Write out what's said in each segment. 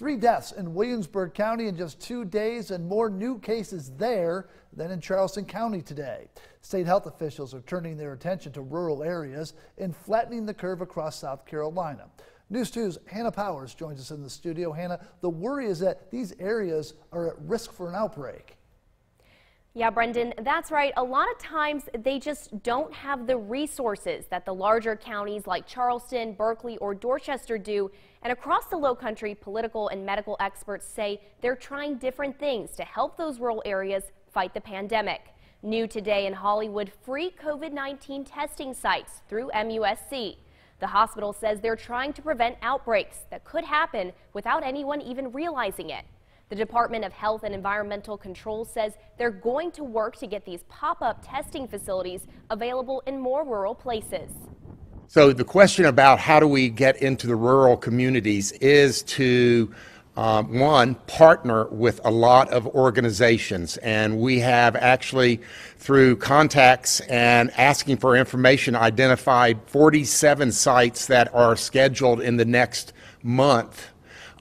Three deaths in Williamsburg County in just two days and more new cases there than in Charleston County today. State health officials are turning their attention to rural areas and flattening the curve across South Carolina. News 2's Hannah Powers joins us in the studio. Hannah, the worry is that these areas are at risk for an outbreak. Yeah, Brendan, that's right. A lot of times they just don't have the resources that the larger counties like Charleston, Berkeley, or Dorchester do. And across the low country, political and medical experts say they're trying different things to help those rural areas fight the pandemic. New today in Hollywood, free COVID-19 testing sites through MUSC. The hospital says they're trying to prevent outbreaks that could happen without anyone even realizing it. The Department of Health and Environmental Control says they're going to work to get these pop-up testing facilities available in more rural places. So the question about how do we get into the rural communities is to um, one, partner with a lot of organizations. And we have actually, through contacts and asking for information, identified 47 sites that are scheduled in the next month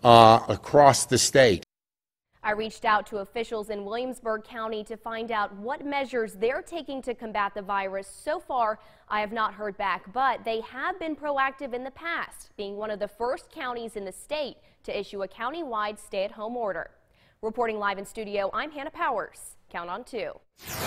uh, across the state. I reached out to officials in Williamsburg County to find out what measures they're taking to combat the virus. So far, I have not heard back, but they have been proactive in the past, being one of the first counties in the state to issue a countywide stay-at-home order. Reporting live in studio, I'm Hannah Powers. Count on two.